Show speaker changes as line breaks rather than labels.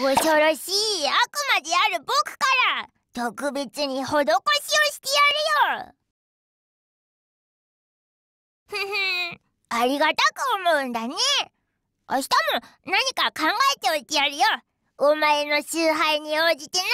恐ろしい悪魔である僕から特別に施しをしてやるよふふありがたく思うんだね明日も何か考えておいてやるよお前の崇拝に応じてな